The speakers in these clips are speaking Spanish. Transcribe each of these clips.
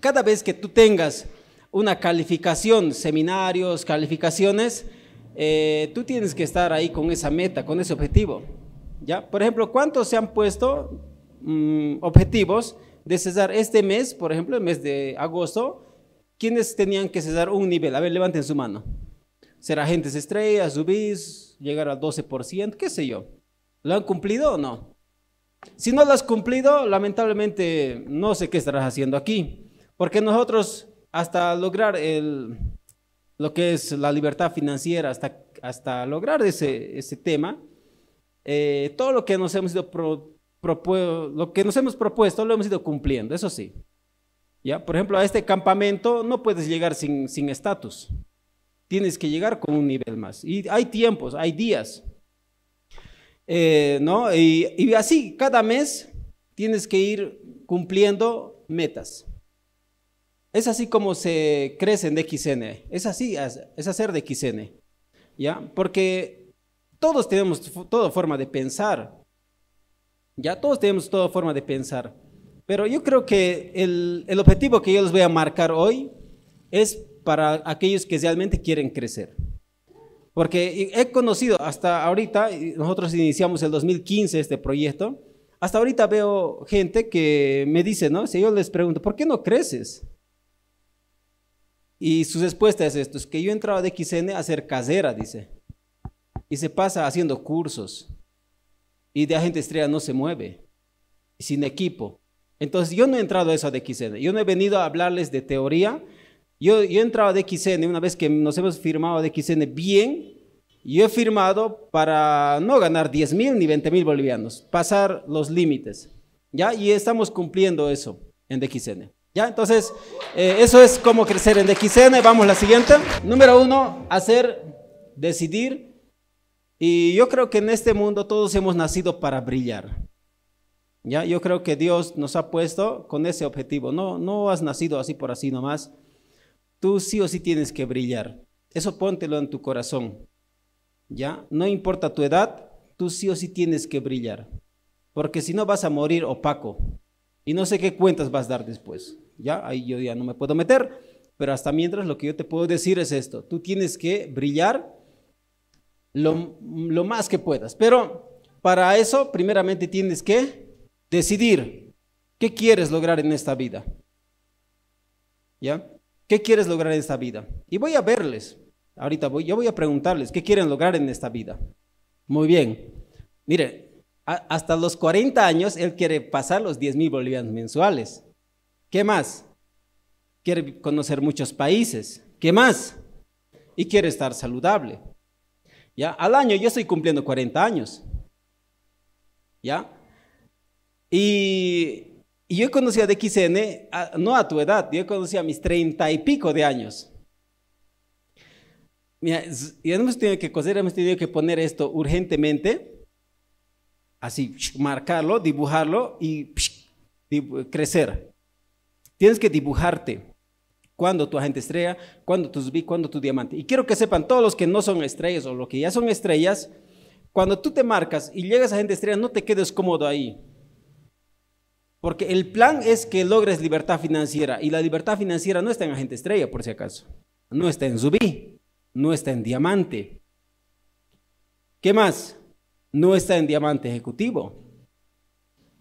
cada vez que tú tengas una calificación, seminarios, calificaciones, eh, tú tienes que estar ahí con esa meta, con ese objetivo. ¿ya? Por ejemplo, ¿cuántos se han puesto mm, objetivos de cesar este mes, por ejemplo, el mes de agosto? ¿Quiénes tenían que cesar un nivel? A ver, levanten su mano. Ser agentes estrellas, subís, llegar al 12%, qué sé yo. ¿Lo han cumplido o no? Si no lo has cumplido, lamentablemente no sé qué estarás haciendo aquí. Porque nosotros, hasta lograr lo que es la libertad financiera, hasta, hasta lograr ese, tema, eh, todo lo que nos hemos lo que nos hemos propuesto lo hemos ido cumpliendo, eso sí. ¿Ya? Por ejemplo, a este campamento no puedes llegar sin estatus. Tienes que llegar con un nivel más. Y hay tiempos, hay días. Eh, ¿no? y así, cada mes tienes que ir cumpliendo metas. Es así como se crecen de XN. Es así, es hacer de XN. ¿Ya? Porque todos tenemos toda forma de pensar. Ya todos tenemos toda forma de pensar. Pero yo creo que el, objetivo que yo les voy a marcar hoy es para aquellos que realmente quieren crecer. Porque he conocido hasta ahorita, nosotros iniciamos el 2015 este proyecto, hasta ahorita veo gente que me dice, ¿no? Si yo les pregunto, ¿por qué no creces? Y su respuesta es esto, es que yo entraba de XN a ser casera, dice. Y se pasa haciendo cursos. Y de agente estrella no se mueve. Sin equipo. Entonces yo no he entrado a eso de XN. Yo no he venido a hablarles de teoría. Yo, yo he entrado de XN una vez que nos hemos firmado de XN bien. Yo he firmado para no ganar 10 mil ni 20 mil bolivianos. Pasar los límites. ¿Ya? Y estamos cumpliendo eso en DXN. Entonces, eh, eso es cómo crecer en DXN. Vamos a la siguiente. Número uno, hacer, decidir. Y yo creo que en este mundo todos hemos nacido para brillar. ¿Ya? Yo creo que Dios nos ha puesto con ese objetivo. No, no has nacido así por así nomás. Tú sí o sí tienes que brillar. Eso póntelo en tu corazón. ¿Ya? No importa tu edad, tú sí o sí tienes que brillar. Porque si no vas a morir opaco. Y no sé qué cuentas vas a dar después. Ya, ahí yo ya no me puedo meter, pero hasta mientras lo que yo te puedo decir es esto, tú tienes que brillar lo, más que puedas, pero para eso primeramente tienes que decidir qué quieres lograr en esta vida. ¿Ya? ¿Qué quieres lograr en esta vida? Y voy a verles, ahorita voy, yo voy a preguntarles, ¿qué quieren lograr en esta vida? Muy bien, mire, hasta los 40 años él quiere pasar los 10 mil bolivianos mensuales. ¿Qué más? Quiere conocer muchos países. ¿Qué más? Y quiere estar saludable. ¿Ya? Al año yo estoy cumpliendo 40 años. ¿Ya? Y, yo conocí a DXN, no a tu edad, yo conocí a mis 30 y pico de años. Mira, hemos tenido que coser, hemos tenido que poner esto urgentemente, así, marcarlo, dibujarlo y crecer. Tienes que dibujarte cuando tu agente estrella, cuando tus vi cuando tu diamante. Y quiero que sepan todos los que no son estrellas o los que ya son estrellas, cuando tú te marcas y llegas a agente estrella, no te quedes cómodo ahí. Porque el plan es que logres libertad financiera y la libertad financiera no está en agente estrella, por si acaso. No está en Zubí, no está en diamante. ¿Qué más? No está en diamante ejecutivo,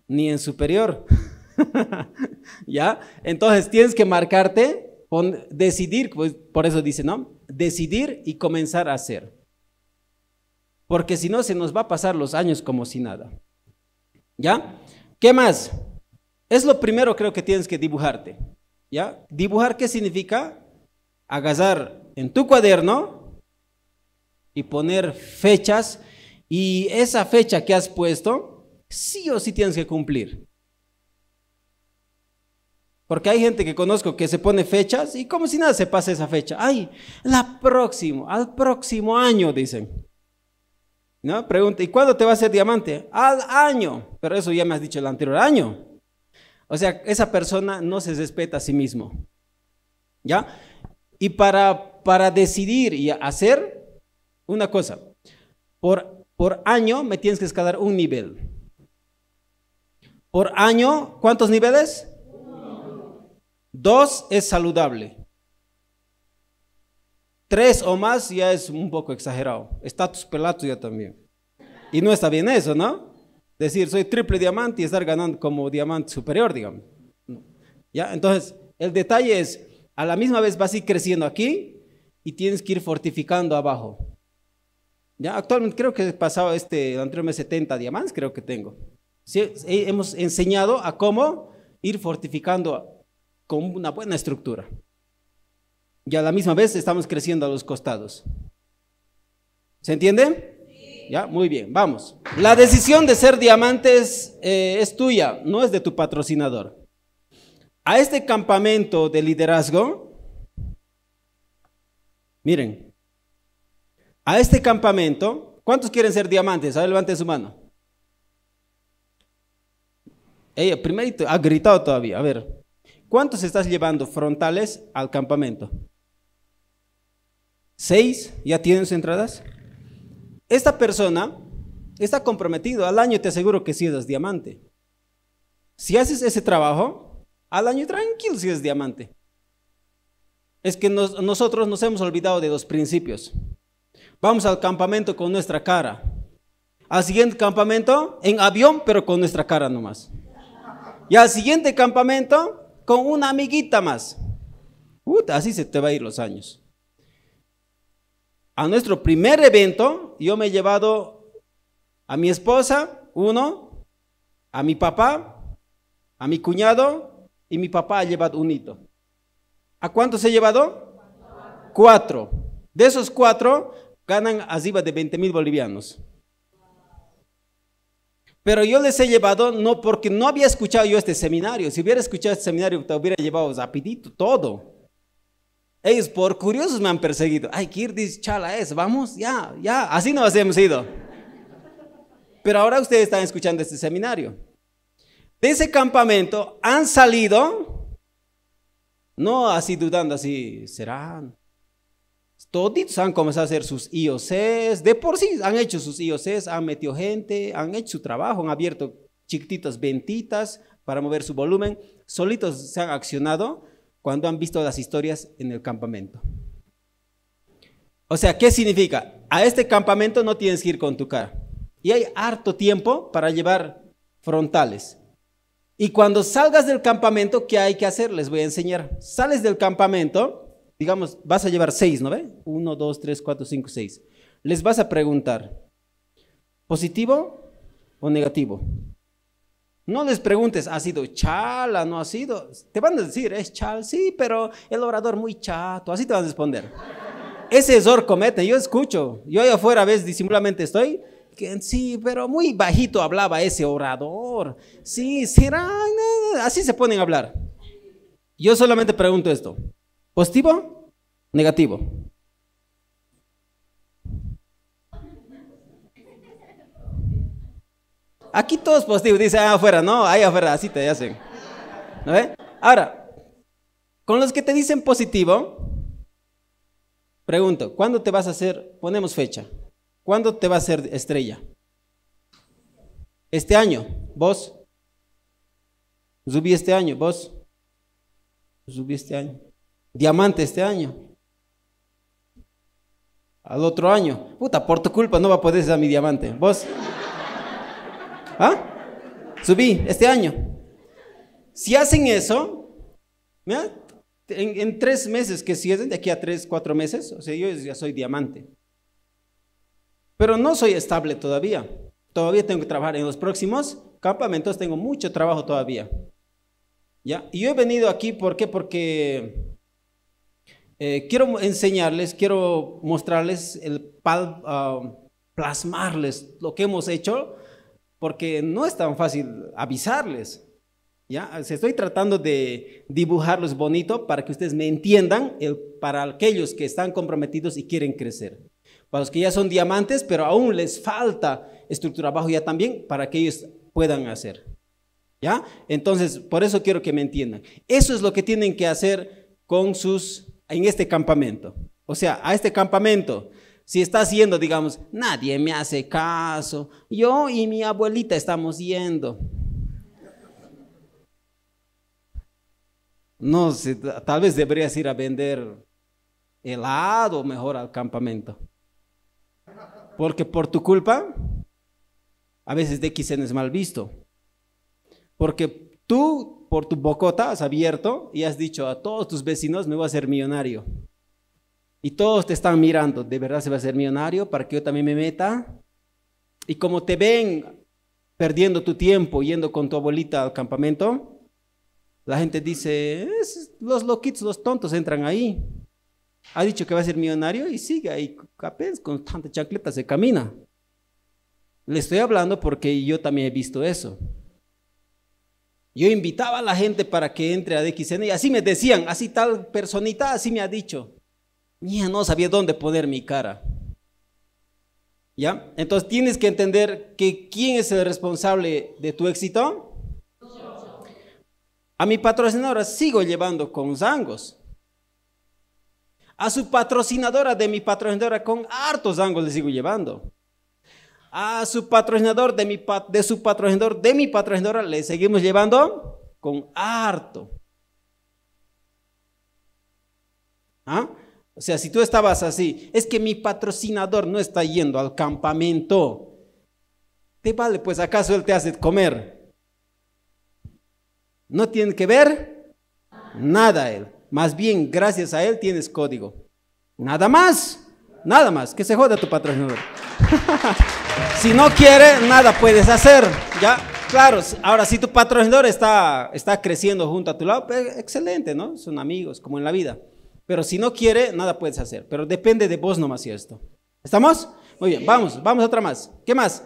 ni en superior. ¿Ya? Entonces tienes que marcarte, decidir, pues, por eso dice, ¿no? Decidir y comenzar a hacer. Porque si no, se nos va a pasar los años como si nada. ¿Ya? ¿Qué más? Es lo primero creo que tienes que dibujarte. ¿Ya? Dibujar qué significa? agazar en tu cuaderno y poner fechas y esa fecha que has puesto, sí o sí tienes que cumplir. Porque hay gente que conozco que se pone fechas y como si nada se pasa esa fecha. Ay, la próximo, al próximo año, dicen. ¿No? Pregunta, ¿y cuándo te va a ser diamante? Al año. Pero eso ya me has dicho el anterior año. O sea, esa persona no se respeta a sí mismo. ¿Ya? Y para, para decidir y hacer una cosa, por, por año me tienes que escalar un nivel. Por año, ¿cuántos niveles? Dos es saludable. Tres o más ya es un poco exagerado. Estatus pelato ya también. Y no está bien eso, ¿no? Decir, soy triple diamante y estar ganando como diamante superior, digamos. ¿Ya? Entonces, el detalle es, a la misma vez vas a ir creciendo aquí y tienes que ir fortificando abajo. Ya, actualmente creo que he pasado este, el anterior mes 70 diamantes, creo que tengo. hemos enseñado a cómo ir fortificando con una buena estructura. Y a la misma vez estamos creciendo a los costados. ¿Se entiende? Ya, muy bien, vamos. La decisión de ser diamantes eh, es tuya, no es de tu patrocinador. A este campamento de liderazgo, miren, a este campamento, ¿cuántos quieren ser diamantes? A ver, levante su mano. Ella, primerito, ha gritado todavía, a ver. ¿Cuántos estás llevando frontales al campamento? ¿Seis? ¿Ya tienes entradas? Esta persona está comprometido. Al año te aseguro que si eres diamante. Si haces ese trabajo, al año tranquilo si eres diamante. Es que nosotros nos hemos olvidado de los principios. Vamos al campamento con nuestra cara. Al siguiente campamento, en avión, pero con nuestra cara nomás. Y al siguiente campamento, con una amiguita más. así se te va a ir los años. A nuestro primer evento, yo me he llevado a mi esposa, uno, a mi papá, a mi cuñado, y mi papá ha llevado un hito. ¿A cuántos he llevado? Cuatro. De esos cuatro, ganan arriba de 20 mil bolivianos. Pero yo les he llevado no porque no había escuchado yo este seminario. Si hubiera escuchado este seminario, te hubiera llevado rapidito todo. Ellos por curiosos me han perseguido. Ay, Kirdis, chala es, vamos, ya, ya. Así nos hemos ido. Pero ahora ustedes están escuchando este seminario. De ese campamento han salido, no así dudando, así, ¿serán? Toditos han comenzado a hacer sus IOCs, de por sí han hecho sus IOCs, han metido gente, han hecho su trabajo, han abierto chiquititas ventitas para mover su volumen, solitos se han accionado cuando han visto las historias en el campamento. O sea, ¿qué significa? A este campamento no tienes que ir con tu cara. Y hay harto tiempo para llevar frontales. Y cuando salgas del campamento, ¿qué hay que hacer? Les voy a enseñar. Sales del campamento, digamos, vas a llevar seis, ¿no ve? Uno, dos, tres, cuatro, cinco, seis. Les vas a preguntar, ¿positivo o negativo? No les preguntes, ¿ha sido chala? ¿No ha sido? Te van a decir, es chal, sí, pero el orador muy chato, así te van a responder. Ese error comete, yo escucho. Yo ahí afuera a veces disimuladamente estoy, sí, pero muy bajito hablaba ese orador. Sí, será, así se ponen a hablar. Yo solamente pregunto esto, ¿Positivo? Negativo. Aquí es positivo. dice ahí afuera, no, ahí afuera, así te hacen. ¿No Ahora, con los que te dicen positivo, pregunto, ¿cuándo te vas a hacer, ponemos fecha, ¿cuándo te vas a hacer estrella? Este año, vos. Subí este año, vos. Subí este año diamante este año. Al otro año, puta, por tu culpa no va a poder ser mi diamante. ¿Vos? ¿Ah? Subí este año. Si hacen eso, ¿mira? En, tres meses que siguen, de aquí a tres, cuatro meses, o sea, yo ya soy diamante. Pero no soy estable todavía. Todavía tengo que trabajar. En los próximos campamentos tengo mucho trabajo todavía. ¿Ya? Y yo he venido aquí, ¿por qué? Porque eh, quiero enseñarles, quiero mostrarles, el, ah, plasmarles lo que hemos hecho, porque no es tan fácil avisarles. ¿ya? Estoy tratando de dibujarlos bonito para que ustedes me entiendan, el, para aquellos que están comprometidos y quieren crecer. Para los que ya son diamantes, pero aún les falta estructura abajo ya también, para que ellos puedan hacer. ¿Ya? Entonces, por eso quiero que me entiendan. Eso es lo que tienen que hacer con sus en este campamento. O sea, a este campamento, si estás yendo, digamos, nadie me hace caso, yo y mi abuelita estamos yendo. No sé, tal vez deberías ir a vender helado mejor al campamento. Porque por tu culpa, a veces de DXN es mal visto. Porque tú por tu bocota has abierto y has dicho a todos tus vecinos me voy a hacer millonario. Y todos te están mirando, ¿de verdad se va a hacer millonario para que yo también me meta? Y como te ven perdiendo tu tiempo yendo con tu abuelita al campamento, la gente dice, los loquitos, los tontos entran ahí. Ha dicho que va a ser millonario y sigue ahí, capés con tanta chancleta se camina. Le estoy hablando porque yo también he visto eso. Yo invitaba a la gente para que entre a DXN y así me decían, así tal personita, así me ha dicho. mía no sabía dónde poner mi cara. ¿Ya? Entonces tienes que entender que quién es el responsable de tu éxito. A mi patrocinadora sigo llevando con zangos. A su patrocinadora de mi patrocinadora con hartos zangos le sigo llevando a su patrocinador, de, mi, de su patrocinador, de mi patrocinadora, le seguimos llevando con harto. ¿Ah? O sea, si tú estabas así, es que mi patrocinador no está yendo al campamento. ¿Te vale? Pues acaso él te hace comer. No tiene que ver nada él. Más bien, gracias a él tienes código. Nada más. Nada más. Que se joda tu patrocinador. Si no quiere, nada puedes hacer, ¿ya? Claro, ahora si tu patrocinador está, está creciendo junto a tu lado, pues, excelente, ¿no? Son amigos, como en la vida. Pero si no quiere, nada puedes hacer. Pero depende de vos nomás y esto. ¿Estamos? Muy bien, vamos, vamos a otra más. ¿Qué más?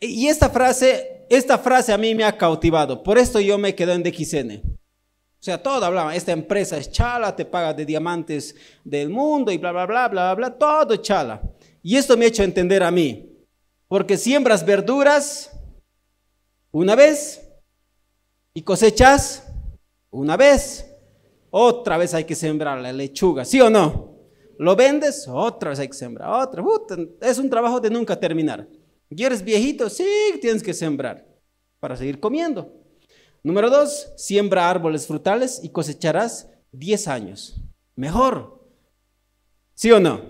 Y esta frase, esta frase a mí me ha cautivado. Por esto yo me quedo en DXN. O sea, todo hablaba, esta empresa es chala, te paga de diamantes del mundo y bla, bla, bla, bla, bla, todo chala. Y esto me ha hecho entender a mí. Porque siembras verduras una vez y cosechas una vez. Otra vez hay que sembrar la lechuga, ¿sí o no? Lo vendes, otra vez hay que sembrar, otra. es un trabajo de nunca terminar. Y eres viejito, sí, tienes que sembrar para seguir comiendo. Número dos, siembra árboles frutales y cosecharás 10 años. Mejor. ¿Sí o no?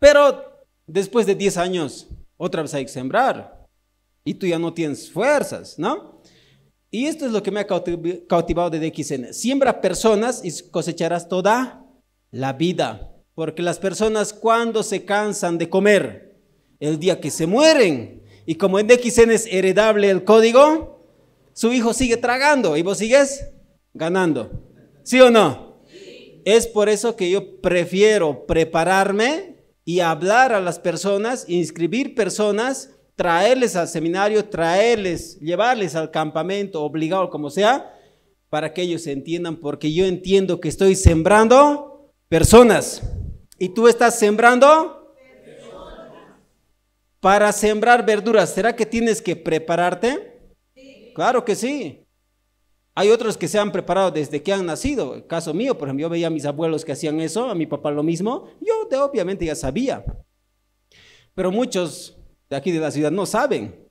Pero después de 10 años, otra vez hay que sembrar. Y tú ya no tienes fuerzas, ¿no? Y esto es lo que me ha cautivado de DXN. Siembra personas y cosecharás toda la vida. Porque las personas cuando se cansan de comer, el día que se mueren, y como en DXN es heredable el código, su hijo sigue tragando y vos sigues ganando. ¿Sí o no? Es por eso que yo prefiero prepararme y hablar a las personas, inscribir personas, traerles al seminario, traerles, llevarles al campamento, obligado como sea, para que ellos entiendan, porque yo entiendo que estoy sembrando personas y tú estás sembrando para sembrar verduras. ¿Será que tienes que prepararte? Claro que sí. Hay otros que se han preparado desde que han nacido. El caso mío, por ejemplo, yo veía a mis abuelos que hacían eso, a mi papá lo mismo. Yo obviamente ya sabía. Pero muchos de aquí de la ciudad no saben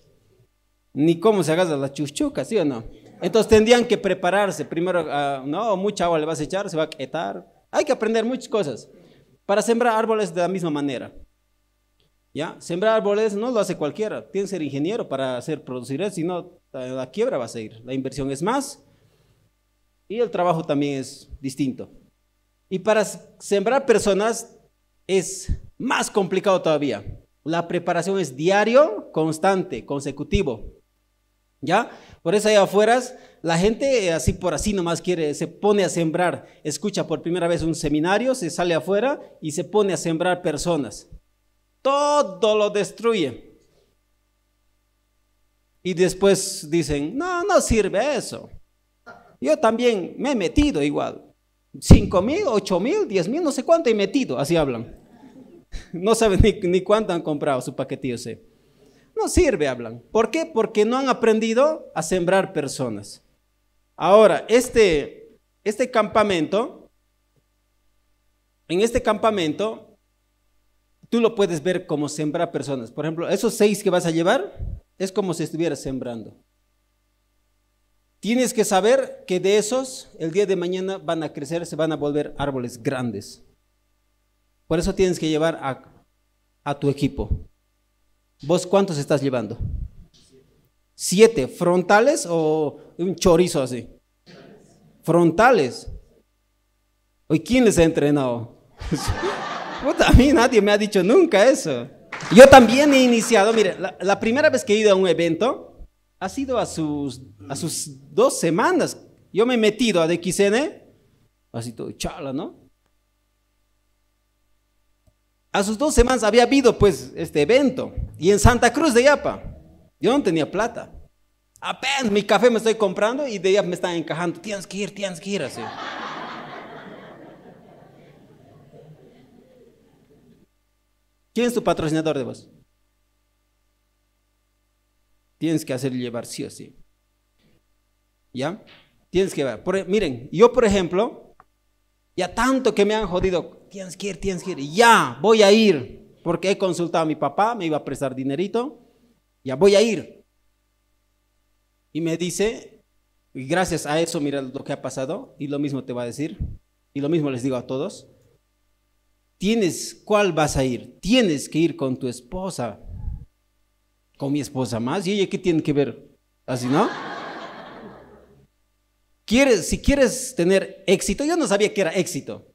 ni cómo se agarran las chuchucas, ¿sí o no? Entonces tendrían que prepararse. Primero, ah, no, mucha agua le vas a echar, se va a quitar. Hay que aprender muchas cosas para sembrar árboles de la misma manera. ¿Ya? Sembrar árboles no lo hace cualquiera. Tiene que ser ingeniero para hacer producir eso, si no, la quiebra va a seguir. La inversión es más y el trabajo también es distinto. Y para sembrar personas es más complicado todavía. La preparación es diario, constante, consecutivo. ¿Ya? Por eso ahí afuera la gente así por así nomás quiere, se pone a sembrar, escucha por primera vez un seminario, se sale afuera y se pone a sembrar personas. Todo lo destruye. Y después dicen, no, no sirve eso. Yo también me he metido igual. Cinco mil, ocho mil, diez mil, no sé cuánto he metido, así hablan. No saben ni, cuánto han comprado su paquetillo C. No sirve, hablan. ¿Por qué? Porque no han aprendido a sembrar personas. Ahora, este, este campamento, en este campamento, tú lo puedes ver como sembrar personas. Por ejemplo, esos seis que vas a llevar, es como si estuvieras sembrando. Tienes que saber que de esos el día de mañana van a crecer, se van a volver árboles grandes. Por eso tienes que llevar a, tu equipo. ¿Vos cuántos estás llevando? Siete. ¿Frontales o un chorizo así? Frontales. ¿Y quién les ha entrenado? a mí nadie me ha dicho nunca eso. Yo también he iniciado, mire, la, la primera vez que he ido a un evento, ha sido a sus, a sus dos semanas. Yo me he metido a DXN, así todo chala, ¿no? A sus dos semanas había habido pues este evento y en Santa Cruz de Yapa. Yo no tenía plata. Apenas mi café me estoy comprando y de ella me están encajando. Tienes que ir, tienes que ir así. ¿Quién es tu patrocinador de voz? Tienes que hacer llevar sí o sí. ¿Ya? Tienes que llevar. E, miren, yo por ejemplo, ya tanto que me han jodido, tienes que ir, tienes que ir. Ya, voy a ir. Porque he consultado a mi papá, me iba a prestar dinerito. Ya voy a ir. Y me dice, y gracias a eso, mira lo que ha pasado. Y lo mismo te va a decir. Y lo mismo les digo a todos. Tienes, ¿cuál vas a ir? Tienes que ir con tu esposa con mi esposa más. ¿Y ella qué tiene que ver? ¿Así no? si quieres tener éxito, yo no sabía que era éxito.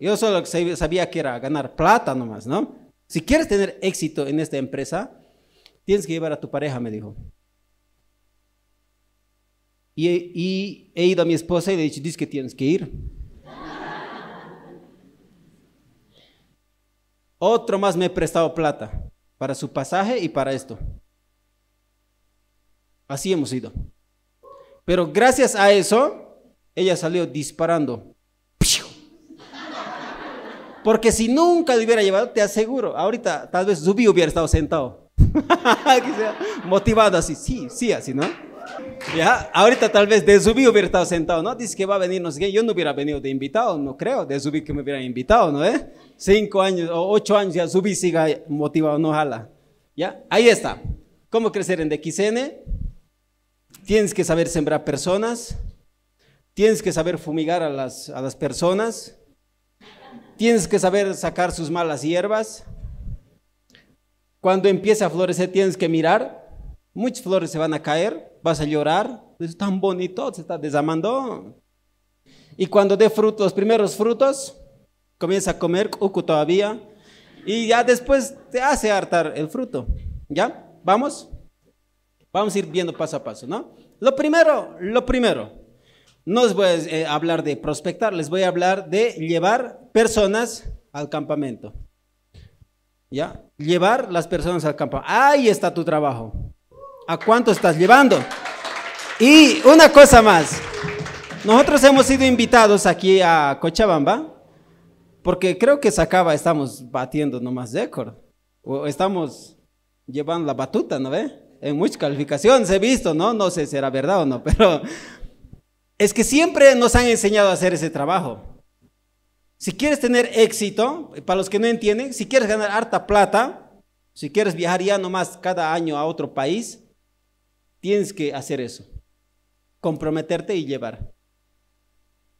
Yo solo sabía que era ganar plata nomás, ¿no? Si quieres tener éxito en esta empresa, tienes que llevar a tu pareja, me dijo. Y, he ido a mi esposa y le he dicho, dice que tienes que ir. Otro más me ha prestado plata para su pasaje y para esto. Así hemos ido. Pero gracias a eso, ella salió disparando. Porque si nunca lo hubiera llevado, te aseguro, ahorita tal vez Zubi hubiera estado sentado. motivado así, sí, sí, así, ¿no? Ya, ahorita tal vez de Zubi hubiera estado sentado, ¿no? Dice que va a venir, no sé qué, yo no hubiera venido de invitado, no creo, de Zubi que me hubiera invitado, ¿no? Eh? Cinco años o ocho años ya Zubi siga motivado, no jala. Ya, ahí está. ¿Cómo crecer en DXN? Tienes que saber sembrar personas, tienes que saber fumigar a las, a las personas, tienes que saber sacar sus malas hierbas. Cuando empiece a florecer tienes que mirar, muchas flores se van a caer, vas a llorar, es tan bonito, se está desamando. Y cuando dé frutos, los primeros frutos, comienza a comer ucu todavía, y ya después te hace hartar el fruto. ¿Ya? ¿Vamos? Vamos a ir viendo paso a paso, ¿no? Lo primero, lo primero. No les voy a eh, hablar de prospectar, les voy a hablar de llevar personas al campamento. ¿Ya? Llevar las personas al campamento. Ahí está tu trabajo. ¿A cuánto estás llevando? Y una cosa más. Nosotros hemos sido invitados aquí a Cochabamba, porque creo que acaba, estamos batiendo nomás décor, O estamos llevando la batuta, ¿no ve? en muchas calificaciones he visto, ¿no? No sé si era verdad o no, pero es que siempre nos han enseñado a hacer ese trabajo. Si quieres tener éxito, para los que no entienden, si quieres ganar harta plata, si quieres viajar ya nomás cada año a otro país, tienes que hacer eso. Comprometerte y llevar.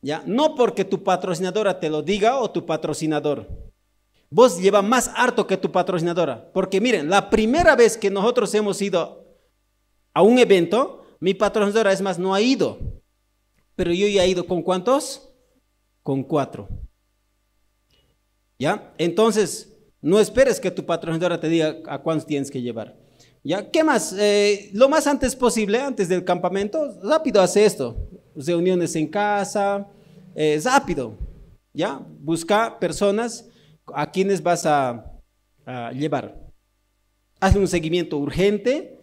¿Ya? No porque tu patrocinadora te lo diga o tu patrocinador vos lleva más harto que tu patrocinadora. Porque miren, la primera vez que nosotros hemos ido a un evento, mi patrocinadora es más, no ha ido. Pero yo ya he ido con cuántos? Con cuatro. ¿Ya? Entonces, no esperes que tu patrocinadora te diga a cuántos tienes que llevar. ¿Ya? ¿Qué más? Eh, lo más antes posible, antes del campamento, rápido hace esto. Reuniones en casa, eh, rápido. ¿Ya? Busca personas a quiénes vas a, llevar. Haz un seguimiento urgente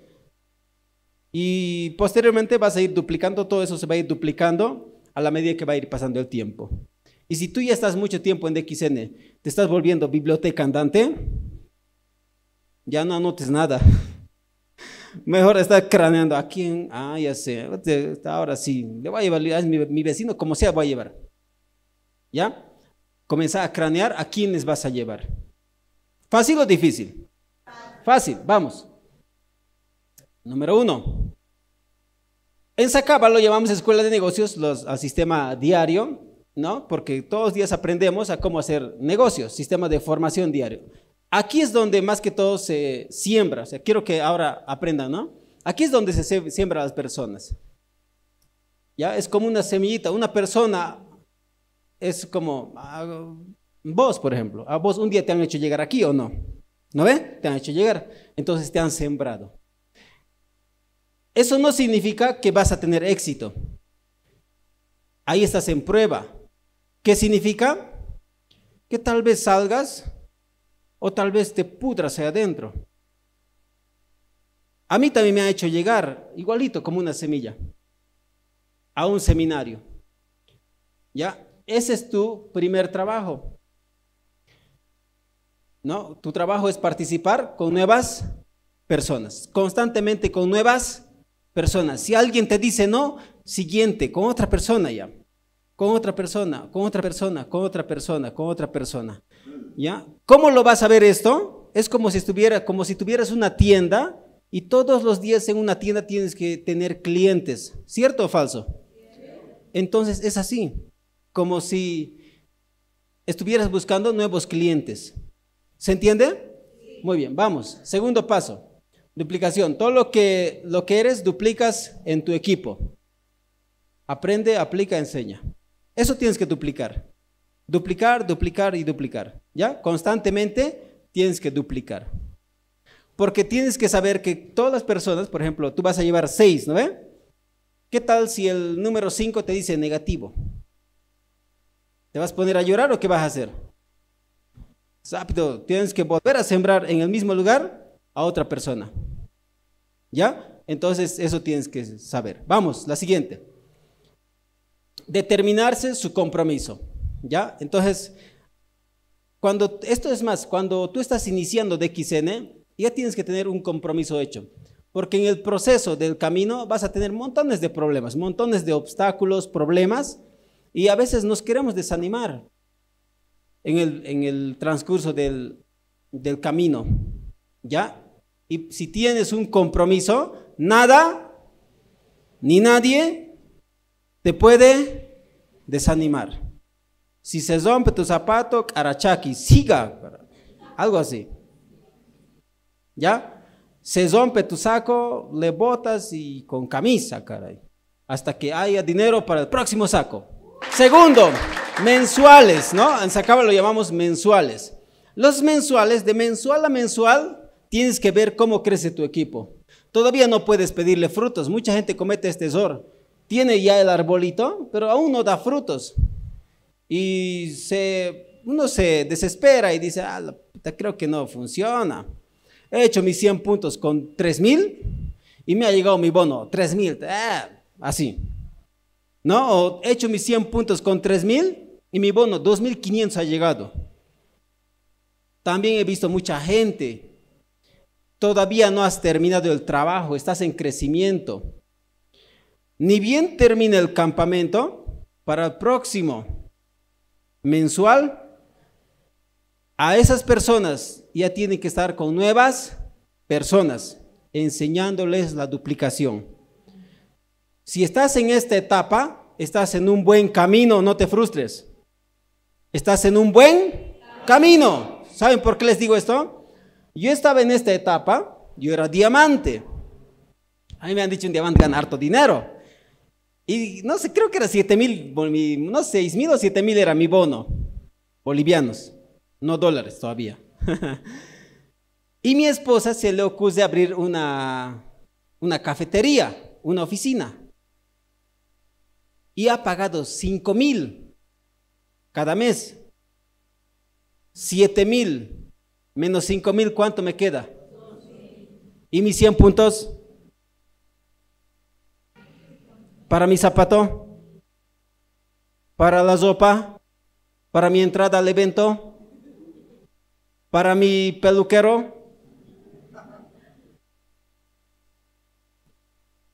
y posteriormente vas a ir duplicando, todo eso se va a ir duplicando a la medida que va a ir pasando el tiempo. Y si tú ya estás mucho tiempo en DXN, te estás volviendo biblioteca andante, ya no anotes nada. Mejor está craneando a quién, ah, ya sé, ahora sí, le voy a llevar, es mi, vecino, como sea, voy a llevar. ¿Ya? comenzar a cranear a quién les vas a llevar. ¿Fácil o difícil? Fácil, vamos. Número uno. En Sacaba lo llamamos escuela de negocios, los, al sistema diario, ¿no? Porque todos los días aprendemos a cómo hacer negocios, sistema de formación diario. Aquí es donde más que todo se siembra, o sea, quiero que ahora aprendan, ¿no? Aquí es donde se siembra a las personas. Ya es como una semillita, una persona es como, ah, vos, por ejemplo, a vos un día te han hecho llegar aquí o no. ¿No ve? Te han hecho llegar. Entonces te han sembrado. Eso no significa que vas a tener éxito. Ahí estás en prueba. ¿Qué significa? Que tal vez salgas o tal vez te pudras ahí adentro. A mí también me ha hecho llegar, igualito como una semilla, a un seminario. ¿Ya? Ese es tu primer trabajo. ¿No? Tu trabajo es participar con nuevas personas, constantemente con nuevas personas. Si alguien te dice no, siguiente, con otra persona ya. Con otra persona, con otra persona, con otra persona, con otra persona. ¿Ya? ¿Cómo lo vas a ver esto? Es como si estuviera como si tuvieras una tienda y todos los días en una tienda tienes que tener clientes, ¿cierto o falso? Entonces es así como si estuvieras buscando nuevos clientes. ¿Se entiende? Muy bien, vamos. Segundo paso, duplicación. Todo lo que, lo que eres, duplicas en tu equipo. Aprende, aplica, enseña. Eso tienes que duplicar. Duplicar, duplicar y duplicar. ¿Ya? Constantemente tienes que duplicar. Porque tienes que saber que todas las personas, por ejemplo, tú vas a llevar seis, ¿no ve? ¿Qué tal si el número cinco te dice negativo? ¿Te vas a poner a llorar o qué vas a hacer? Rápido, tienes que volver a sembrar en el mismo lugar a otra persona. ¿Ya? Entonces eso tienes que saber. Vamos, la siguiente. Determinarse su compromiso. ¿Ya? Entonces, cuando, esto es más, cuando tú estás iniciando de DXN, ya tienes que tener un compromiso hecho. Porque en el proceso del camino vas a tener montones de problemas, montones de obstáculos, problemas y a veces nos queremos desanimar en el, transcurso del, camino. ¿Ya? Y si tienes un compromiso, nada ni nadie te puede desanimar. Si se rompe tu zapato, Arachaki, siga. Algo así. ¿Ya? Se rompe tu saco, le botas y con camisa, caray. Hasta que haya dinero para el próximo saco. Segundo, mensuales, ¿no? En Sacaba lo llamamos mensuales. Los mensuales, de mensual a mensual, tienes que ver cómo crece tu equipo. Todavía no puedes pedirle frutos. Mucha gente comete este error. Tiene ya el arbolito, pero aún no da frutos. Y se, uno se desespera y dice, ah, la puta, creo que no funciona. He hecho mis 100 puntos con 3.000 y me ha llegado mi bono, 3.000. Eh, así. ¿no? he hecho mis 100 puntos con 3.000 y mi bono 2.500 ha llegado. También he visto mucha gente. Todavía no has terminado el trabajo, estás en crecimiento. Ni bien termina el campamento, para el próximo mensual, a esas personas ya tienen que estar con nuevas personas, enseñándoles la duplicación. Si estás en esta etapa, estás en un buen camino, no te frustres. Estás en un buen camino. ¿Saben por qué les digo esto? Yo estaba en esta etapa, yo era diamante. A mí me han dicho un diamante gana harto dinero. Y no sé, creo que era 7 mil, no sé, 6 mil o 7 mil era mi bono. Bolivianos, no dólares todavía. y mi esposa se le ocurre abrir una cafetería, una oficina y ha pagado cinco mil cada mes. Siete mil menos cinco mil, ¿cuánto me queda? ¿Y mis 100 puntos? ¿Para mi zapato? ¿Para la sopa? ¿Para mi entrada al evento? ¿Para mi peluquero?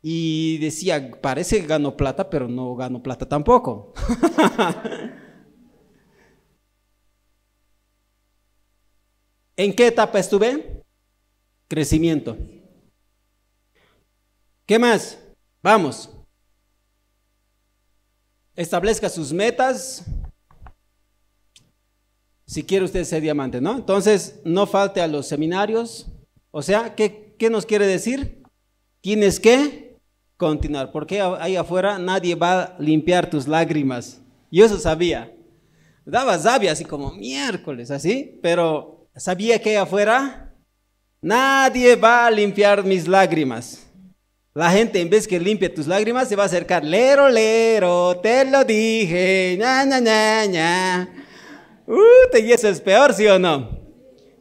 Y decía, parece que ganó plata, pero no ganó plata tampoco. ¿En qué etapa estuve? Crecimiento. ¿Qué más? Vamos. Establezca sus metas. Si quiere usted ser diamante, ¿no? Entonces, no falte a los seminarios. O sea, ¿qué, nos quiere decir? Tienes que continuar, porque ahí afuera nadie va a limpiar tus lágrimas. y eso sabía. Daba sabia así como miércoles, así, pero sabía que afuera nadie va a limpiar mis lágrimas. La gente en vez que limpia tus lágrimas se va a acercar, lero, lero, te lo dije, ña, ña, ña, ña. Uh, y eso es peor, ¿sí o no?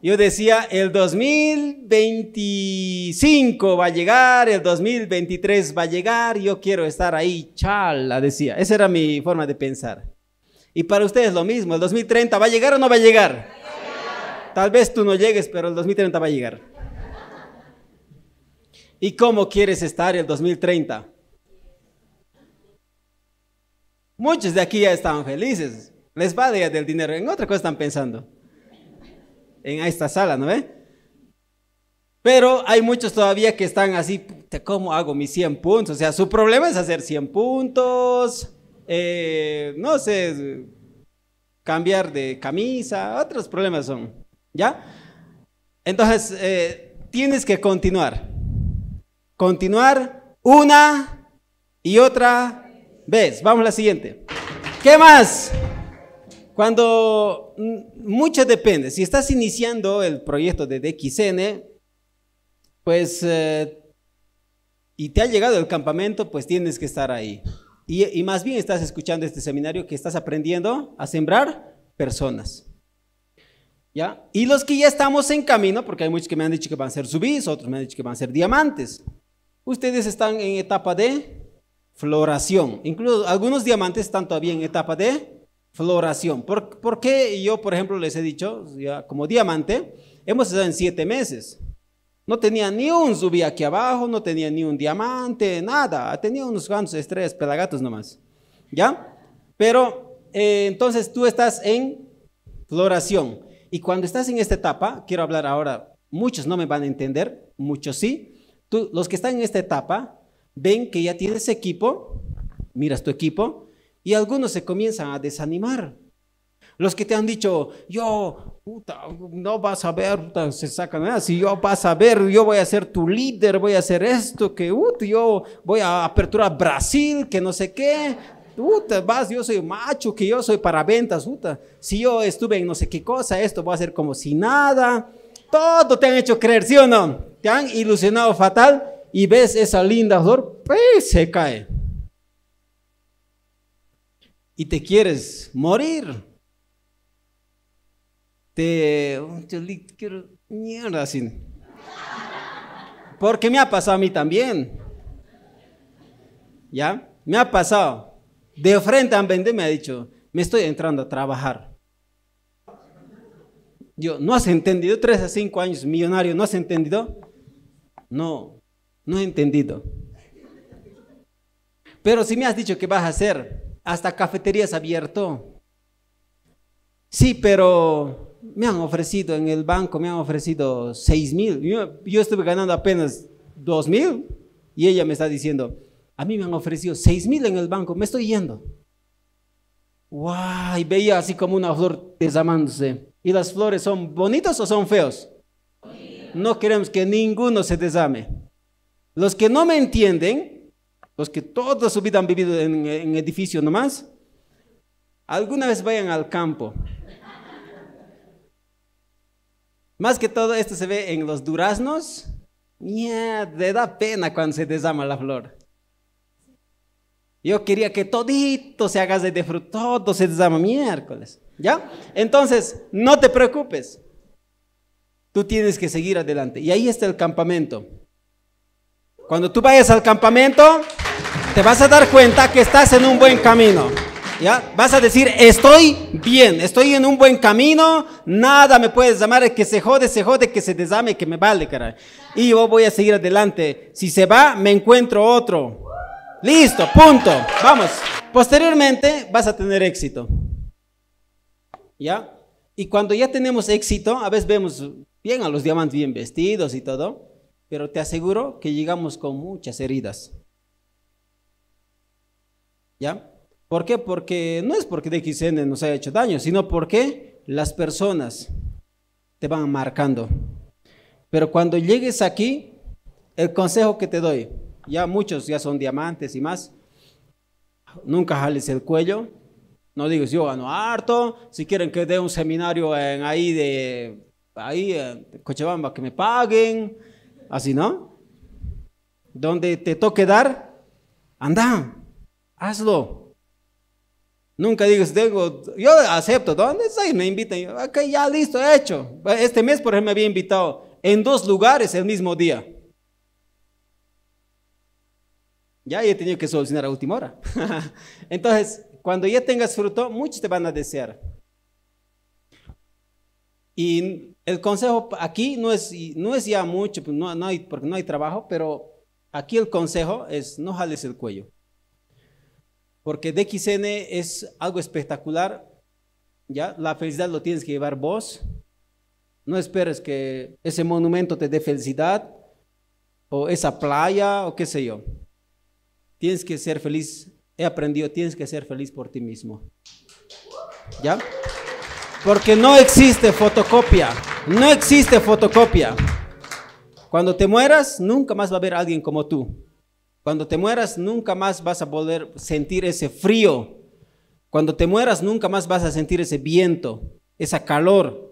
Yo decía, el 2025 va a llegar, el 2023 va a llegar, yo quiero estar ahí, chala, decía. Esa era mi forma de pensar. Y para ustedes lo mismo, el 2030 va a llegar o no va a llegar. Tal vez tú no llegues, pero el 2030 va a llegar. ¿Y cómo quieres estar el 2030? Muchos de aquí ya estaban felices. Les va del dinero. En otra cosa están pensando en esta sala, ¿no ve? Pero hay muchos todavía que están así, ¿cómo hago mis 100 puntos? O sea, su problema es hacer 100 puntos, eh, no sé, cambiar de camisa, otros problemas son, ¿ya? Entonces, eh, tienes que continuar. Continuar una y otra vez. Vamos a la siguiente. ¿Qué más? Cuando Mm, mucho depende. Si estás iniciando el proyecto de DXN, pues, eh, y te ha llegado el campamento, pues tienes que estar ahí. Y, más bien estás escuchando este seminario que estás aprendiendo a sembrar personas. ¿Ya? Y los que ya estamos en camino, porque hay muchos que me han dicho que van a ser subis otros me han dicho que van a ser diamantes. Ustedes están en etapa de floración. Incluso algunos diamantes están todavía en etapa de floración. ¿Por, ¿Por, qué yo, por ejemplo, les he dicho, como diamante, hemos estado en siete meses? No tenía ni un subí aquí abajo, no tenía ni un diamante, nada. Tenía unos gansos, estrellas, pelagatos nomás. ¿Ya? Pero eh, entonces tú estás en floración. Y cuando estás en esta etapa, quiero hablar ahora, muchos no me van a entender, muchos sí. Tú, los que están en esta etapa ven que ya tienes equipo, miras tu equipo, y algunos se comienzan a desanimar. Los que te han dicho, yo, puta, no vas a ver, se sacan, nada. Ah, si yo vas a ver, yo voy a ser tu líder, voy a hacer esto, que yo voy a apertura Brasil, que no sé qué, puta, vas, yo soy macho, que yo soy para ventas, puta, si yo estuve en no sé qué cosa, esto voy a ser como si nada. Todo te han hecho creer, ¿sí o no? Te han ilusionado fatal y ves esa linda flor, pues se cae y te quieres morir. Te, oh, quiero mierda así. Porque me ha pasado a mí también. ¿Ya? Me ha pasado. De frente a vender me ha dicho, me estoy entrando a trabajar. Yo, ¿no has entendido? Tres a cinco años millonario, ¿no has entendido? No, no he entendido. Pero si me has dicho que vas a hacer hasta cafeterías abierto. Sí, pero me han ofrecido en el banco, me han ofrecido 6 mil. Yo, estuve ganando apenas 2 mil y ella me está diciendo, a mí me han ofrecido 6 mil en el banco, me estoy yendo. ¡Wow! Y veía así como una flor desamándose. ¿Y las flores son bonitas o son feos? No queremos que ninguno se desame. Los que no me entienden, los que toda su vida han vivido en, en edificio nomás, alguna vez vayan al campo. Más que todo esto se ve en los duraznos. Yeah, te da pena cuando se desama la flor. Yo quería que todito se haga de fruto, todo se desama miércoles. ¿Ya? Entonces, no te preocupes. Tú tienes que seguir adelante. Y ahí está el campamento. Cuando tú vayas al campamento te vas a dar cuenta que estás en un buen camino. ¿Ya? Vas a decir, estoy bien, estoy en un buen camino, nada me puedes llamar, que se jode, se jode, que se desame, que me vale, caray. Y yo voy a seguir adelante. Si se va, me encuentro otro. Listo, punto. Vamos. Posteriormente vas a tener éxito. ¿Ya? Y cuando ya tenemos éxito, a veces vemos bien a los diamantes bien vestidos y todo, pero te aseguro que llegamos con muchas heridas. ¿Ya? ¿Por qué? Porque no es porque DXN nos haya hecho daño, sino porque las personas te van marcando. Pero cuando llegues aquí, el consejo que te doy, ya muchos ya son diamantes y más, nunca jales el cuello, no digas yo gano harto, si quieren que dé un seminario en ahí de ahí en Cochabamba que me paguen, así no. Donde te toque dar, anda hazlo. Nunca digas, tengo, yo acepto, ¿dónde estoy? Me invitan, ok, ya listo, hecho. Este mes, por ejemplo, me había invitado en dos lugares el mismo día. Ya he tenido que solucionar a última hora. Entonces, cuando ya tengas fruto, muchos te van a desear. Y el consejo aquí no es, no es ya mucho, pues, porque no hay trabajo, pero aquí el consejo es no jales el cuello porque DXN es algo espectacular. Ya, la felicidad lo tienes que llevar vos. No esperes que ese monumento te dé felicidad o esa playa o qué sé yo. Tienes que ser feliz. He aprendido, tienes que ser feliz por ti mismo. ¿Ya? Porque no existe fotocopia. No existe fotocopia. Cuando te mueras, nunca más va a haber alguien como tú. Cuando te mueras, nunca más vas a poder sentir ese frío. Cuando te mueras, nunca más vas a sentir ese viento, esa calor.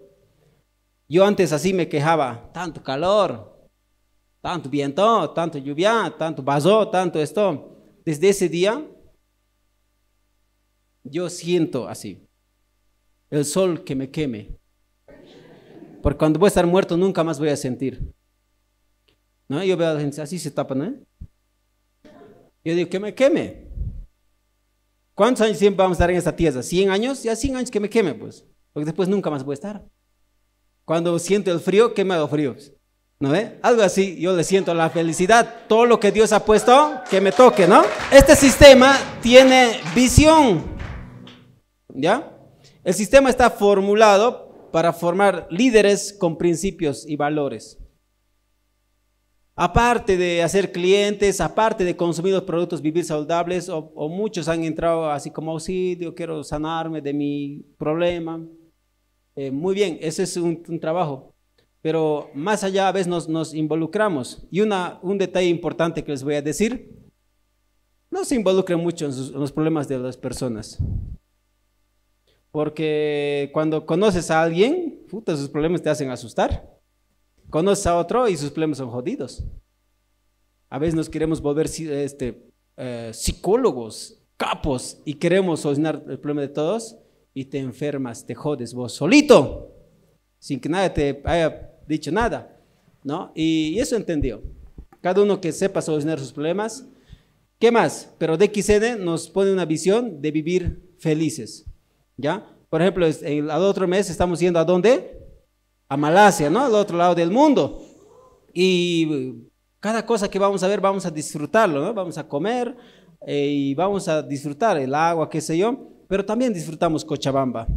Yo antes así me quejaba, tanto calor, tanto viento, tanto lluvia, tanto vaso, tanto esto. Desde ese día, yo siento así, el sol que me queme. Porque cuando voy a estar muerto, nunca más voy a sentir. ¿No? Yo veo a la gente así se tapan, ¿eh? Yo digo, que me queme. ¿Cuántos años siempre vamos a estar en esta tierra? ¿100 años? Ya 100 años que me queme, pues. Porque después nunca más voy a estar. Cuando siento el frío, ¿qué me hago frío? ¿No ve? Algo así, yo le siento la felicidad. Todo lo que Dios ha puesto, que me toque, ¿no? Este sistema tiene visión. ¿Ya? El sistema está formulado para formar líderes con principios y valores. Aparte de hacer clientes, aparte de consumir los productos Vivir Saludables, o, muchos han entrado así como auxilio, quiero sanarme de mi problema. Eh, muy bien, ese es un, trabajo. Pero más allá a veces nos, involucramos. Y un detalle importante que les voy a decir, no se involucren mucho en, los problemas de las personas. Porque cuando conoces a alguien, puta, sus problemas te hacen asustar conoces a otro y sus problemas son jodidos. A veces nos queremos volver este, eh, psicólogos, capos, y queremos solucionar el problema de todos y te enfermas, te jodes vos solito, sin que nadie te haya dicho nada. ¿no? Y, eso entendió. Cada uno que sepa solucionar sus problemas. ¿Qué más? Pero DXN nos pone una visión de vivir felices. ¿Ya? Por ejemplo, el, otro mes estamos yendo a dónde? a Malasia, ¿no? Al otro lado del mundo. Y cada cosa que vamos a ver, vamos a disfrutarlo, ¿no? Vamos a comer eh, y vamos a disfrutar el agua, qué sé yo, pero también disfrutamos Cochabamba,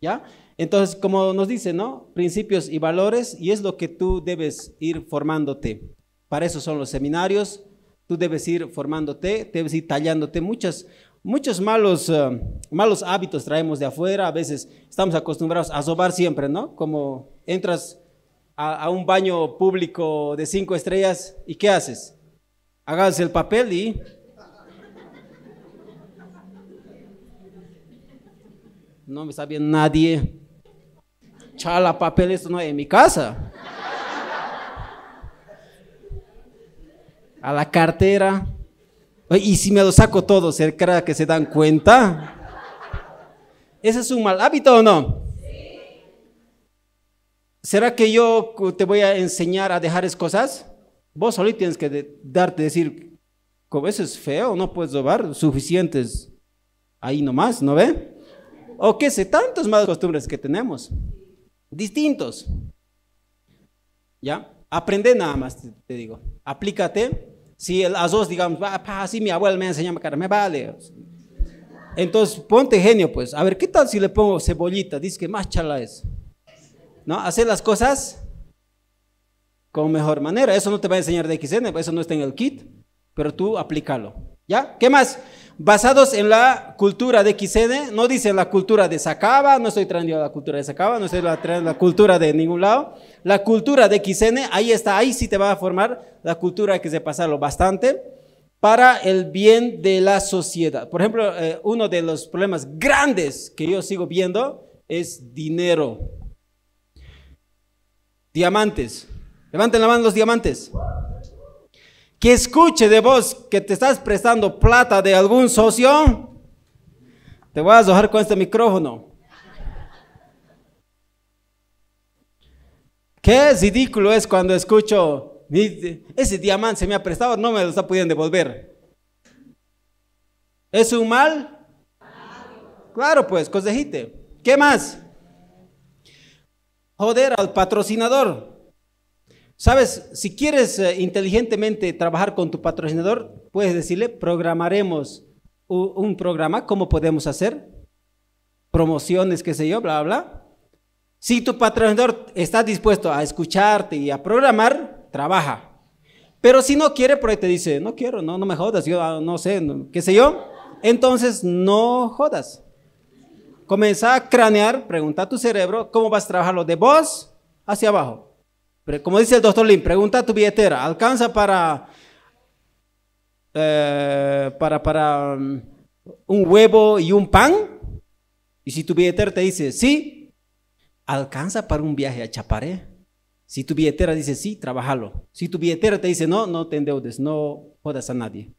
¿ya? Entonces, como nos dicen, ¿no? Principios y valores, y es lo que tú debes ir formándote. Para eso son los seminarios, tú debes ir formándote, debes ir tallándote muchas, muchos eh, malos, hábitos traemos de afuera, a veces estamos acostumbrados a sobar siempre, ¿no? Como entras a, un baño público de cinco estrellas y ¿qué haces? Hagas el papel y... No me sabe nadie. Chala, papel, esto no es en mi casa. A la cartera. Y si me lo saco todo, ¿será que se dan cuenta? ¿Ese es un mal hábito o no? ¿Será que yo te voy a enseñar a dejar esas cosas? Vos solo tienes que darte, decir, como eso es feo, no puedes robar, suficientes ahí nomás, ¿no ve? O qué sé, tantos malos costumbres que tenemos, distintos. ¿Ya? Aprende nada más, te digo. Aplícate si el, dos digamos, ah, pa, así mi abuelo me enseñó a me vale. Entonces, ponte genio, pues. A ver, ¿qué tal si le pongo cebollita? Dice que más chala es. ¿No? Hacer las cosas con mejor manera. Eso no te va a enseñar de XN, eso no está en el kit, pero tú aplícalo. ¿Ya? ¿Qué más? basados en la cultura de XN, no dicen la cultura de Sacaba, no estoy trayendo la cultura de Sacaba, no estoy trayendo la cultura de ningún lado, la cultura de XN, ahí está, ahí sí te va a formar la cultura que se lo bastante para el bien de la sociedad. Por ejemplo, eh, uno de los problemas grandes que yo sigo viendo es dinero. Diamantes. Levanten la mano los diamantes que escuche de vos que te estás prestando plata de algún socio, te voy a dejar con este micrófono. Qué ridículo es cuando escucho, ese diamante se me ha prestado, no me lo está pudiendo devolver. ¿Es un mal? Claro, pues, cosejite ¿Qué más? Joder al patrocinador. Sabes, si quieres eh, inteligentemente trabajar con tu patrocinador, puedes decirle, programaremos un, programa, ¿cómo podemos hacer? Promociones, qué sé yo, bla, bla. Si tu patrocinador está dispuesto a escucharte y a programar, trabaja. Pero si no quiere, por ahí te dice, no quiero, no, no me jodas, yo ah, no sé, qué sé yo. Entonces, no jodas. Comienza a cranear, pregunta a tu cerebro cómo vas a trabajarlo de vos hacia abajo como dice el doctor Lim, pregunta a tu billetera, ¿alcanza para, eh, para, para mm, un huevo y un pan? Y si tu billetera te dice, sí, ¿alcanza para un viaje a Chaparé? Si tu billetera dice sí, trabajalo. Si tu billetera te dice no, no te endeudes, no jodas a nadie.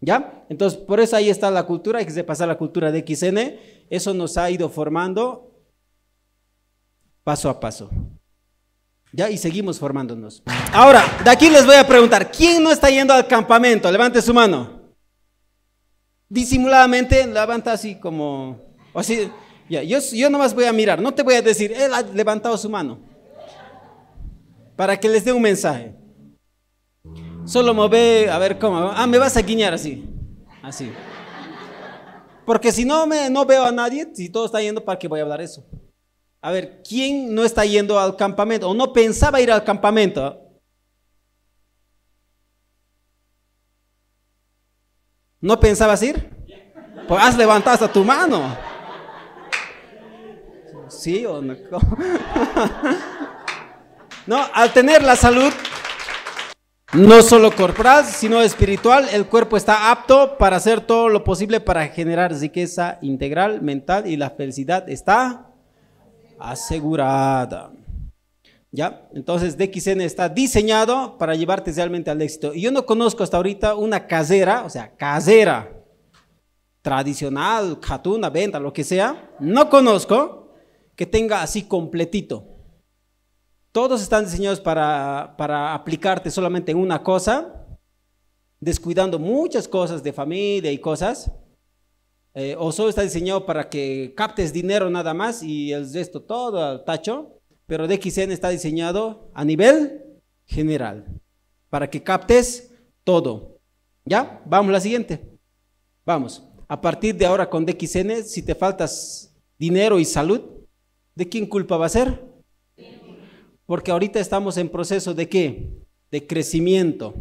¿Ya? Entonces, por eso ahí está la cultura, hay que pasar la cultura de XN. Eso nos ha ido formando paso a paso. Ya, y seguimos formándonos. Ahora, de aquí les voy a preguntar, ¿quién no está yendo al campamento? Levante su mano. Disimuladamente, levanta así como... Así, ya, yo, yo nomás voy a mirar, no te voy a decir, él ha levantado su mano. Para que les dé un mensaje. Solo me ve, a ver cómo. Ah, me vas a guiñar así. Así. Porque si no, me, no veo a nadie, si todo está yendo, ¿para qué voy a hablar eso? A ver, ¿quién no está yendo al campamento o no pensaba ir al campamento? ¿No pensabas ir? Pues has levantado hasta tu mano. ¿Sí o no? No, al tener la salud, no solo corporal, sino espiritual, el cuerpo está apto para hacer todo lo posible para generar riqueza integral, mental y la felicidad está asegurada. ¿Ya? Entonces, DXN está diseñado para llevarte realmente al éxito. Y yo no conozco hasta ahorita una casera, o sea, casera, tradicional, catuna, venta, lo que sea, no conozco que tenga así completito. Todos están diseñados para, para aplicarte solamente en una cosa, descuidando muchas cosas de familia y cosas, eh, OsO está diseñado para que captes dinero nada más y el resto todo al tacho, pero DXN está diseñado a nivel general, para que captes todo. ¿Ya? Vamos a la siguiente. Vamos. A partir de ahora con DXN, si te faltas dinero y salud, ¿de quién culpa va a ser? Porque ahorita estamos en proceso de qué? De crecimiento.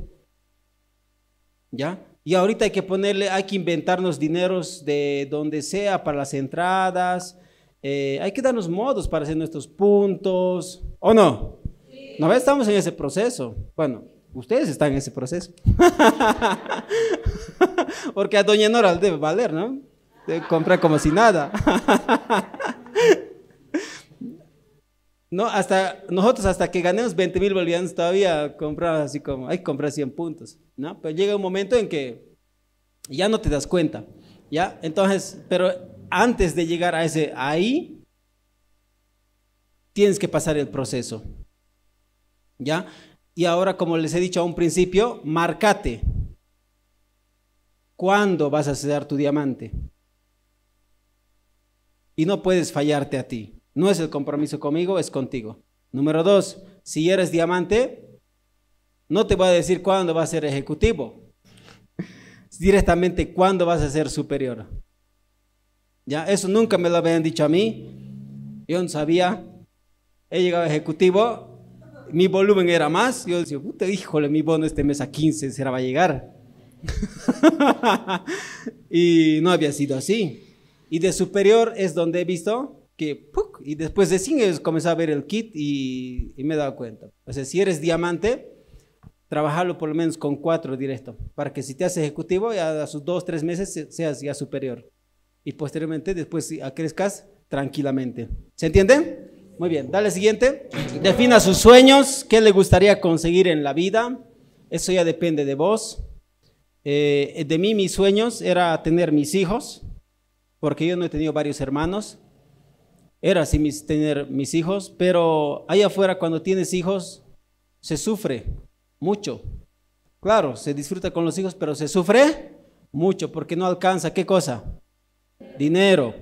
¿Ya? Y ahorita hay que ponerle, hay que inventarnos dineros de donde sea para las entradas. Eh, hay que darnos modos para hacer nuestros puntos. ¿O no? Sí. ¿No Estamos en ese proceso. Bueno, ustedes están en ese proceso. Porque a Doña Nora le debe valer, ¿no? De comprar como si nada. No, hasta nosotros hasta que ganemos 20 mil bolivianos todavía compramos así como, hay que comprar 100 puntos, ¿no? Pero llega un momento en que ya no te das cuenta, ¿ya? Entonces, pero antes de llegar a ese ahí, tienes que pasar el proceso, ¿ya? Y ahora, como les he dicho a un principio, marcate. ¿Cuándo vas a ceder tu diamante? Y no puedes fallarte a ti. No es el compromiso conmigo, es contigo. Número dos, si eres diamante, no te voy a decir cuándo vas a ser ejecutivo. Directamente cuándo vas a ser superior. Ya, eso nunca me lo habían dicho a mí. Yo no sabía. He llegado a ejecutivo, mi volumen era más. Yo decía, puta, híjole, mi bono este mes a 15 será va a llegar. y no había sido así. Y de superior es donde he visto que y después de cinco años comencé a ver el kit y, me he dado cuenta. O sea, si eres diamante, trabajarlo por lo menos con cuatro directo, para que si te haces ejecutivo, ya a sus dos, tres meses seas ya superior. Y posteriormente, después crezcas tranquilamente. ¿Se entiende? Muy bien, dale siguiente. Defina sus sueños, qué le gustaría conseguir en la vida. Eso ya depende de vos. Eh, de mí, mis sueños era tener mis hijos, porque yo no he tenido varios hermanos era así mis, tener mis hijos, pero allá afuera cuando tienes hijos se sufre mucho. Claro, se disfruta con los hijos, pero se sufre mucho porque no alcanza, ¿qué cosa? Dinero.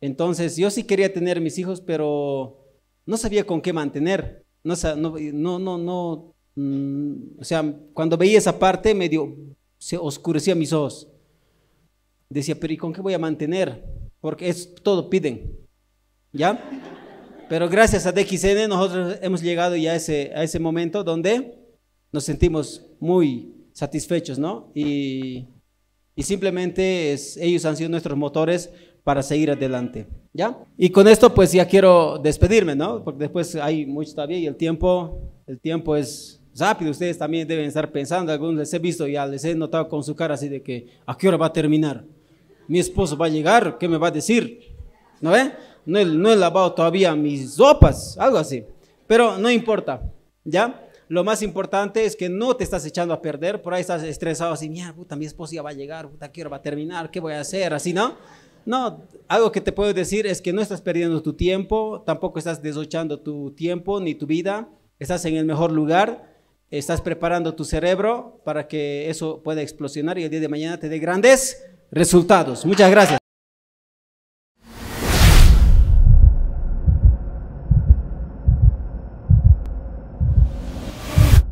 Entonces yo sí quería tener mis hijos, pero no sabía con qué mantener. No, no, no, no. Mm, o sea, cuando veía esa parte medio se oscurecía mis ojos. Decía, pero ¿y con qué voy a mantener? Porque es, todo piden. ¿Ya? Pero gracias a DXN nosotros hemos llegado ya a ese, a ese momento donde nos sentimos muy satisfechos, ¿no? Y, y simplemente ellos han sido nuestros motores para seguir adelante, ¿ya? Y con esto pues ya quiero despedirme, ¿no? Porque después hay mucho todavía y el tiempo, el tiempo es rápido, ustedes también deben estar pensando, algunos les he visto ya, les he notado con su cara así de que, ¿a qué hora va a terminar? Mi esposo va a llegar, ¿qué me va a decir? ¿No ve? no he, no lavado todavía mis sopas, algo así. Pero no importa, ¿ya? Lo más importante es que no te estás echando a perder, por ahí estás estresado así, mira, puta, mi esposa va a llegar, puta, ¿qué hora va a terminar? ¿Qué voy a hacer? Así, ¿no? No, algo que te puedo decir es que no estás perdiendo tu tiempo, tampoco estás desochando tu tiempo ni tu vida, estás en el mejor lugar, estás preparando tu cerebro para que eso pueda explosionar y el día de mañana te dé grandes resultados. Muchas gracias.